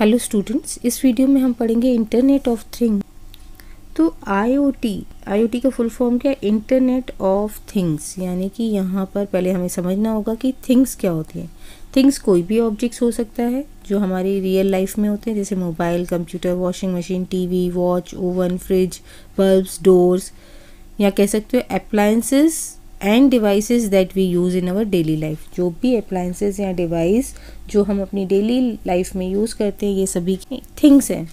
Hello students इस video में हम पढ़ेंगे इंटरनेट ऑफ थिंग तो आईओटी आईओटी का फुल फॉर्म क्या है इंटरनेट ऑफ थिंग्स यानी कि यहाँ पर पहले हमें समझना होगा कि थिंग्स क्या होती हैं थिंग्स कोई भी ऑब्जेक्ट्स हो सकता है जो हमारी रियल लाइफ में होते हैं जैसे मोबाइल कंप्यूटर वॉशिंग मशीन वी watch oven fridge bulb doors या कह सकते हो appliances and devices that we use in our daily life जो भी अप्लाइंसेस या डिवाइस जो हम अपनी डेली लाइफ में यूज़ करते हैं ये सभी थिंग्स हैं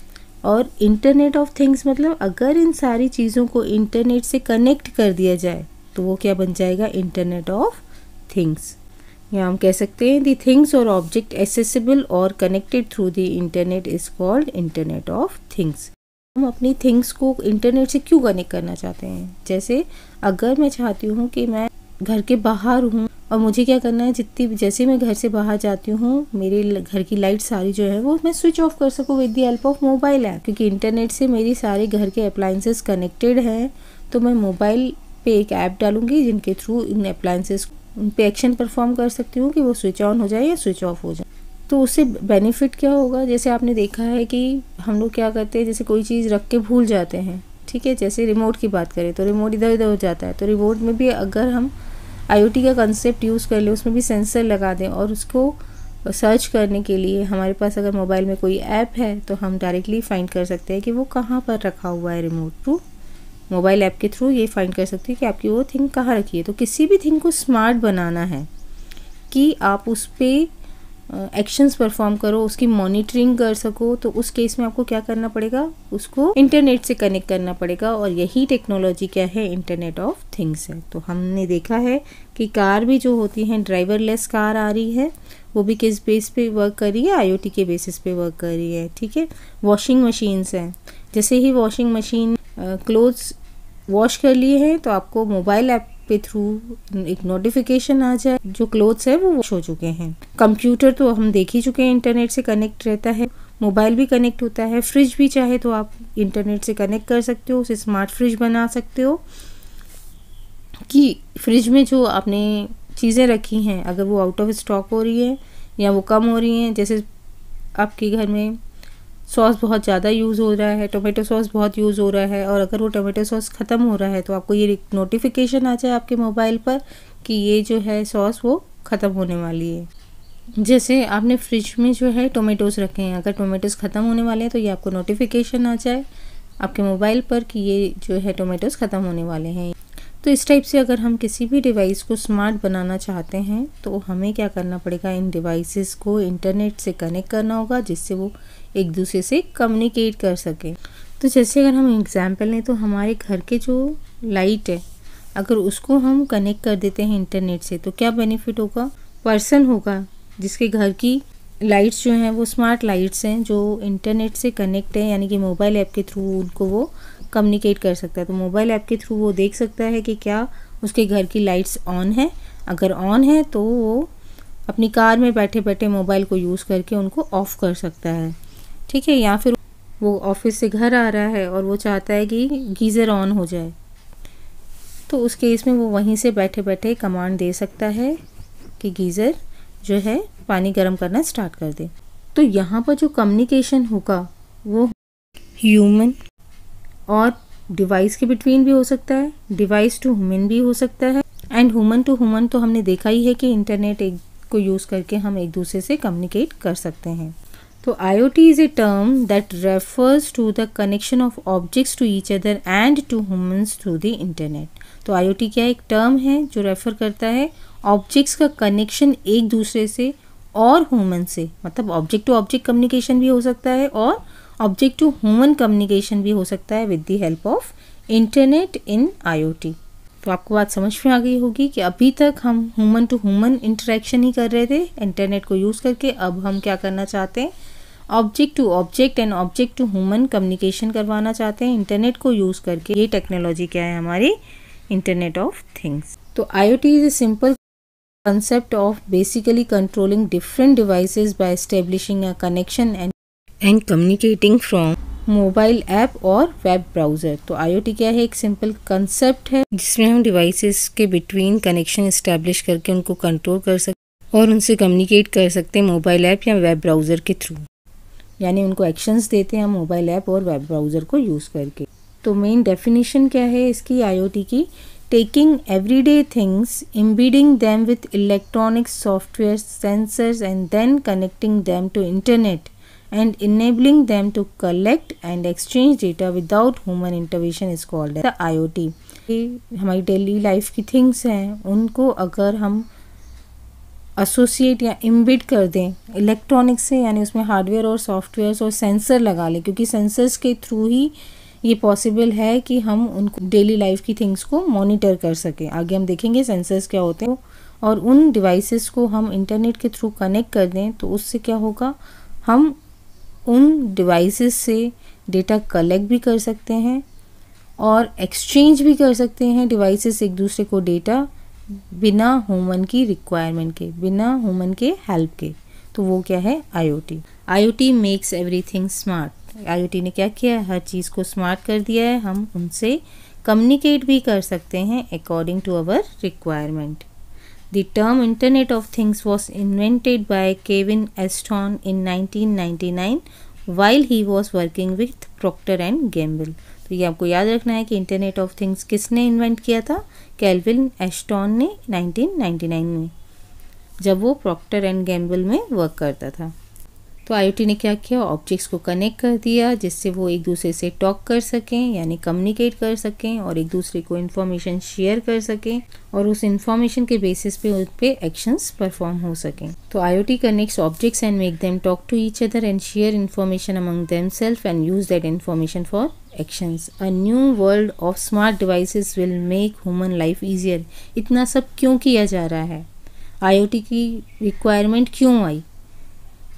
और इंटरनेट ऑफ थिंग्स मतलब अगर इन सारी चीज़ों को इंटरनेट से कनेक्ट कर दिया जाए तो वो क्या बन जाएगा इंटरनेट ऑफ थिंग्स या हम कह सकते हैं दी थिंग्स और ऑब्जेक्ट एसेसिबल और connected through the internet is called internet of things हम अपनी थिंग्स को इंटरनेट से क्यों कनेक्ट करना चाहते हैं जैसे अगर मैं चाहती हूँ कि मैं घर के बाहर हूँ और मुझे क्या करना है जितनी जैसे मैं घर से बाहर जाती हूँ मेरे घर की लाइट सारी जो है वो मैं स्विच ऑफ कर सकूँ with the help of mobile app क्योंकि इंटरनेट से मेरी सारे घर के अप्लाइंसेस कनेक्टेड हैं तो मैं मोबाइल पे एक ऐप डालूंगी जिनके थ्रू इन अप्लाइंसेस उन पर एक्शन परफॉर्म कर सकती हूँ कि वो स्विच ऑन हो जाए या स्विच ऑफ हो जाए तो उससे बेनिफिट क्या होगा जैसे आपने देखा है कि हम लोग क्या करते हैं जैसे कोई चीज़ रख के भूल जाते हैं ठीक है जैसे रिमोट की बात करें तो रिमोट इधर उधर हो जाता है तो रिमोट में भी अगर हम आईओटी का कंसेप्ट यूज़ कर ले उसमें भी सेंसर लगा दें और उसको सर्च करने के लिए हमारे पास अगर मोबाइल में कोई ऐप है तो हम डायरेक्टली फाइंड कर सकते हैं कि वो कहाँ पर रखा हुआ है रिमोट टू मोबाइल ऐप के थ्रू ये फाइंड कर सकते हैं कि आपकी वो थिंग कहाँ रखी है तो किसी भी थिंग को स्मार्ट बनाना है कि आप उस पर एक्शंस परफॉर्म करो उसकी मॉनिटरिंग कर सको तो उस केस में आपको क्या करना पड़ेगा उसको इंटरनेट से कनेक्ट करना पड़ेगा और यही टेक्नोलॉजी क्या है इंटरनेट ऑफ थिंग्स है तो हमने देखा है कि कार भी जो होती है ड्राइवरलेस कार आ रही है वो भी किस बेस पे वर्क कर रही है आईओटी के बेसिस पे वर्क कर रही है ठीक है वॉशिंग मशीन्स हैं जैसे ही वॉशिंग मशीन क्लोथ्स वॉश कर लिए हैं तो आपको मोबाइल ऐप पे थ्रू एक नोटिफिकेशन आ जाए जो क्लोथ्स है वो वॉश हो चुके हैं कंप्यूटर तो हम देख ही चुके हैं इंटरनेट से कनेक्ट रहता है मोबाइल भी कनेक्ट होता है फ्रिज भी चाहे तो आप इंटरनेट से कनेक्ट कर सकते हो उसे स्मार्ट फ्रिज बना सकते हो कि फ्रिज में जो आपने चीज़ें रखी हैं अगर वो आउट ऑफ स्टॉक हो रही है या वो कम हो रही हैं जैसे आपके घर में सॉस बहुत ज़्यादा यूज़ हो रहा है टोमेटो सॉस बहुत यूज़ हो रहा है और अगर वो टोमेटो सॉस ख़त्म हो रहा है तो आपको ये नोटिफिकेशन आ जाए आपके मोबाइल पर कि ये जो है सॉस वो ख़त्म होने वाली है जैसे आपने फ्रिज में जो है टोमेटोज़ रखे हैं अगर टोमेटोज़ ख़त्म होने वाले हैं तो ये आपको नोटिफिकेशन आ जाए आपके मोबाइल पर कि ये जो है टोमेटोज़ ख़त्म होने वाले हैं तो इस टाइप से अगर हम किसी भी डिवाइस को स्मार्ट बनाना चाहते हैं तो हमें क्या करना पड़ेगा इन डिवाइसेस को इंटरनेट से कनेक्ट करना होगा जिससे वो एक दूसरे से कम्युनिकेट कर सकें तो जैसे अगर हम एग्ज़ाम्पल लें तो हमारे घर के जो लाइट है अगर उसको हम कनेक्ट कर देते हैं इंटरनेट से तो क्या बेनिफिट होगा पर्सन होगा जिसके घर की लाइट्स जो हैं वो स्मार्ट लाइट्स हैं जो इंटरनेट से कनेक्ट हैं यानी कि मोबाइल ऐप के थ्रू उनको वो कम्युनिकेट कर सकता है तो मोबाइल ऐप के थ्रू वो देख सकता है कि क्या उसके घर की लाइट्स ऑन है अगर ऑन है तो वो अपनी कार में बैठे बैठे मोबाइल को यूज़ करके उनको ऑफ़ कर सकता है ठीक है या फिर वो ऑफिस से घर आ रहा है और वो चाहता है कि गीज़र ऑन हो जाए तो उस केस में वो वहीं से बैठे बैठे कमांड दे सकता है कि गीज़र जो है पानी गर्म करना स्टार्ट कर दे तो यहाँ पर जो कम्युनिकेशन होगा वो ह्यूमन और डिवाइस के बिटवीन भी हो सकता है डिवाइस टू ह्यूमन भी हो सकता है एंड ह्यूमन टू ह्यूमन तो हमने देखा ही है कि इंटरनेट एक को यूज़ करके हम एक दूसरे से कम्युनिकेट कर सकते हैं तो I O T is a term that refers to the connection of objects to each other and to humans through the internet तो आई ओ टी क्या एक टर्म है जो रेफ़र करता है ऑब्जेक्ट्स का कनेक्शन एक दूसरे से और ह्यूमन से मतलब ऑब्जेक्ट टू ऑब्जेक्ट कम्युनिकेशन भी हो सकता है और ऑब्जेक्ट टू ह्यूमन कम्युनिकेशन भी हो सकता है with the help of internet in IoT तो आपको बात समझ में आ गई होगी कि अभी तक हम ह्यूमन टू ह्यूमन इंटरेक्शन ही कर रहे थे इंटरनेट को यूज़ करके अब हम क्या करना चाहते हैं object to object and object to human communication करवाना चाहते हैं इंटरनेट को यूज़ करके ये टेक्नोलॉजी क्या है हमारी इंटरनेट ऑफ थिंग्स तो I O T is a simple concept of basically controlling different devices by establishing a connection and and communicating from mobile app और वेब ब्राउज़र तो आई क्या है एक सिंपल कंसेप्ट है जिसमें हम डिवाइसेस के बिटवीन कनेक्शन इस्टेब्लिश करके उनको कंट्रोल कर सकते और उनसे कम्युनिकेट कर सकते हैं मोबाइल ऐप या वेब ब्राउज़र के थ्रू यानी उनको एक्शंस देते हैं हम मोबाइल ऐप और वेब ब्राउज़र को यूज़ करके तो मेन डेफिनेशन क्या है इसकी आईओटी की taking everyday things embedding them with electronic software sensors and then connecting them to internet and enabling them to collect and exchange data without human intervention is called the IoT. हमारी daily life की things हैं उनको अगर हम associate या इम्बिट कर दें electronics से यानी उसमें हार्डवेयर और सॉफ्टवेयर और सेंसर लगा लें क्योंकि सेंसर्स के थ्रू ही ये पॉसिबल है कि हम उनको डेली लाइफ की थिंग्स को मॉनिटर कर सकें आगे हम देखेंगे सेंसर्स क्या होते हैं और उन डिवाइसेस को हम इंटरनेट के थ्रू कनेक्ट कर दें तो उससे क्या होगा हम उन डिवाइसेस से डेटा कलेक्ट भी कर सकते हैं और एक्सचेंज भी कर सकते हैं डिवाइसेस एक दूसरे को डेटा बिना ह्यूमन की रिक्वायरमेंट के बिना ह्यूमन के हेल्प के तो वो क्या है IoT IoT makes everything smart IoT ने क्या किया है हर चीज़ को स्मार्ट कर दिया है हम उनसे कम्युनिकेट भी कर सकते हैं according to our requirement The term Internet of Things was invented by Kevin Aston in 1999 while he was working with Procter and Gamble. तो ये आपको याद रखना है कि इंटरनेट ऑफ थिंग्स किसने इन्वेंट किया था कैलविन एस्टॉन ने 1999 में जब वो प्रॉक्टर एंड गैम्बल में वर्क करता था तो आईओटी ने क्या किया ऑब्जेक्ट्स को कनेक्ट कर दिया जिससे वो एक दूसरे से टॉक कर सकें यानी कम्युनिकेट कर सकें और एक दूसरे को इन्फॉर्मेशन शेयर कर सकें और उस इन्फॉर्मेशन के बेसिस पे उन पर एक्शंस परफॉर्म हो सकें तो I O T connects objects and make them talk to each other and share information among them self and use that information for actions a new world of smart devices will make human life easier इतना सब क्यों किया जा रहा है आई की requirement क्यों आई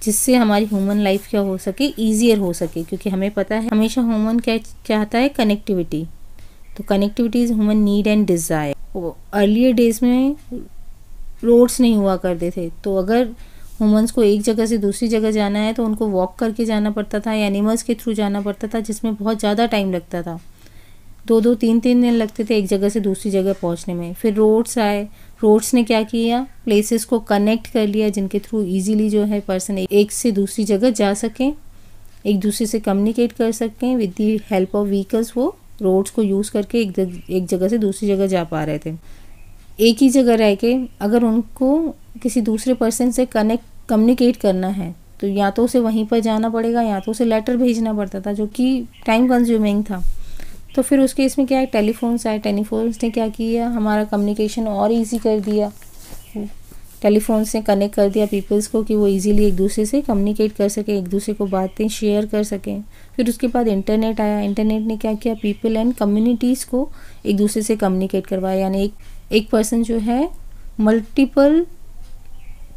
जिससे हमारी ह्यूमन लाइफ क्या हो सके ईजियर हो सके क्योंकि हमें पता है हमेशा ह्यूमन क्या चाहता है कनेक्टिविटी तो connectivity is human need and desire earlier days में रोड्स नहीं हुआ करते थे तो अगर हुमन्स को एक जगह से दूसरी जगह जाना है तो उनको वॉक करके जाना पड़ता था या एनिमल्स के थ्रू जाना पड़ता था जिसमें बहुत ज़्यादा टाइम लगता था दो दो तीन तीन दिन लगते थे एक जगह से दूसरी जगह पहुंचने में फिर रोड्स आए रोड्स ने क्या किया प्लेसेस को कनेक्ट कर लिया जिनके थ्रू इजीली जो है पर्सन एक से दूसरी जगह जा सकें एक दूसरे से कम्युनिकेट कर सकें with the help of vehicles वो रोड्स को यूज़ करके एक एक जगह से दूसरी जगह जा पा रहे थे एक ही जगह रह के अगर उनको किसी दूसरे पर्सन से कनेक्ट कम्युनिकेट करना है तो या तो उसे वहीं पर जाना पड़ेगा या तो उसे लेटर भेजना पड़ता था जो कि टाइम कंज्यूमिंग था तो फिर उसके इसमें क्या है टेलीफोन्स आए टेलीफोन्स ने क्या किया हमारा कम्युनिकेशन और ईजी कर दिया टेलीफोन से कनेक्ट कर दिया पीपल्स को कि वो इजीली एक दूसरे से कम्युनिकेट कर सकें एक दूसरे को बातें शेयर कर सकें फिर उसके बाद इंटरनेट आया इंटरनेट ने क्या किया पीपल एंड कम्युनिटीज़ को एक दूसरे से कम्युनिकेट करवाया यानी एक एक पर्सन जो है मल्टीपल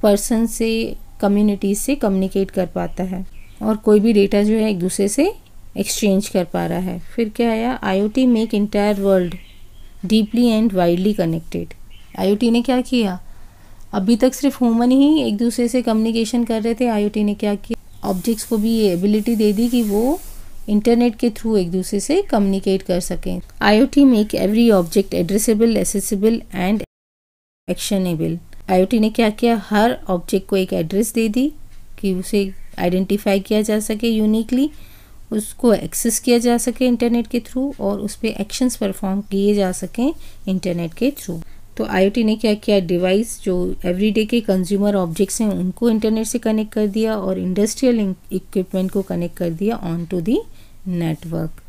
पर्सन से कम्युनिटीज़ से कम्युनिकेट कर पाता है और कोई भी डेटा जो है एक दूसरे से एक्सचेंज कर पा रहा है फिर क्या आया T make entire world deeply and widely connected T ने क्या किया अभी तक सिर्फ ह्यूमन ही एक दूसरे से कम्युनिकेशन कर रहे थे टी ने क्या किया ऑब्जेक्ट्स को भी ये एबिलिटी दे दी कि वो इंटरनेट के थ्रू एक दूसरे से कम्युनिकेट कर सकें T make every object addressable accessible and actionable T ने क्या किया हर ऑब्जेक्ट को एक एड्रेस दे दी कि उसे आइडेंटिफाई किया जा सके यूनिकली उसको एक्सेस किया जा सके इंटरनेट के थ्रू और उस पर एक्शंस परफॉर्म किए जा सकें इंटरनेट के थ्रू तो आईओटी ने क्या किया डिवाइस जो एवरीडे के कंज्यूमर ऑब्जेक्ट्स हैं उनको इंटरनेट से कनेक्ट कर दिया और इंडस्ट्रियल इक्विपमेंट को कनेक्ट कर दिया ऑन टू दी नेटवर्क